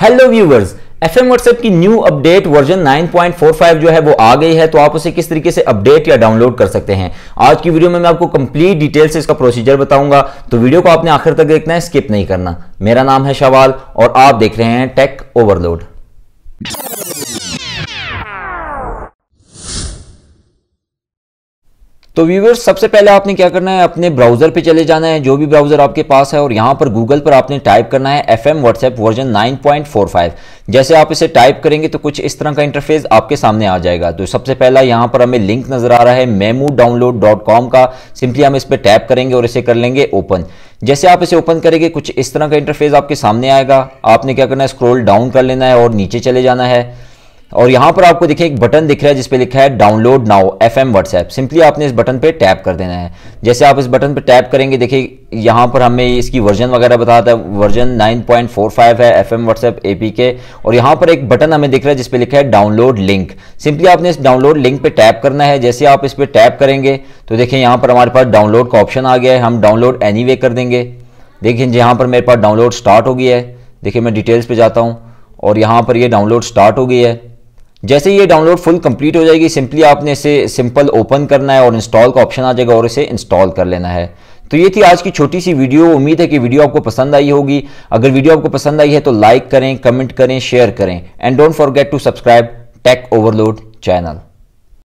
hello viewers FM WhatsApp की new update version 9.45 जो है वो आ गई है तो आप उसे किस तरीके से अपडेट या डाउनलोड कर सकते हैं आज की वीडियो में मैं आपको कंप्लीट डिटेल से इसका प्रोसीजर बताऊंगा तो वीडियो को आपने आखिर तक देखना है स्किप नहीं करना मेरा नाम है शवाल और आप देख रहे हैं टेक ओवरलोड तो व्यूवर्स सबसे पहले आपने क्या करना है अपने ब्राउजर पे चले जाना है जो भी ब्राउजर आपके पास है और यहाँ पर गूगल पर आपने टाइप करना है एफ एम व्हाट्सएप वर्जन 9.45 जैसे आप इसे टाइप करेंगे तो कुछ इस तरह का इंटरफेस आपके सामने आ जाएगा तो सबसे पहला यहाँ पर हमें लिंक नजर आ रहा है मेमू डाउनलोड डॉट कॉम का सिंपली हम इस पर टैप करेंगे और इसे कर लेंगे ओपन जैसे आप इसे ओपन करेंगे कुछ इस तरह का इंटरफेस आपके सामने आएगा आपने क्या करना है स्क्रोल डाउन कर लेना है और नीचे चले जाना है और यहां पर आपको देखिए एक बटन दिख रहा है जिसपे लिखा है download now F M WhatsApp simply आपने इस बटन पे टैप कर देना है जैसे आप इस बटन पे टैप करेंगे देखिए यहां पर हमें इसकी वर्जन वगैरह बताता है वर्जन 9.45 है एफ एम व्हाट्सएप एपी के और यहां पर एक बटन हमें दिख रहा है जिसपे लिखा है डाउनलोड लिंक सिंपली आपने इस डाउनलोड लिंक पे टैप करना है जैसे आप इस पर टैप करेंगे तो देखिए यहाँ पर हमारे पास डाउनलोड का ऑप्शन आ गया है हम डाउनलोड एनी कर देंगे देखिए यहां पर मेरे पास डाउनलोड स्टार्ट हो गई है देखिए मैं डिटेल्स पे जाता हूँ और यहाँ पर ये डाउनलोड स्टार्ट हो गई है जैसे ये डाउनलोड फुल कंप्लीट हो जाएगी सिंपली आपने इसे सिंपल ओपन करना है और इंस्टॉल का ऑप्शन आ जाएगा और इसे इंस्टॉल कर लेना है तो ये थी आज की छोटी सी वीडियो उम्मीद है कि वीडियो आपको पसंद आई होगी अगर वीडियो आपको पसंद आई है तो लाइक करें कमेंट करें शेयर करें and don't forget to subscribe Tech Overload channel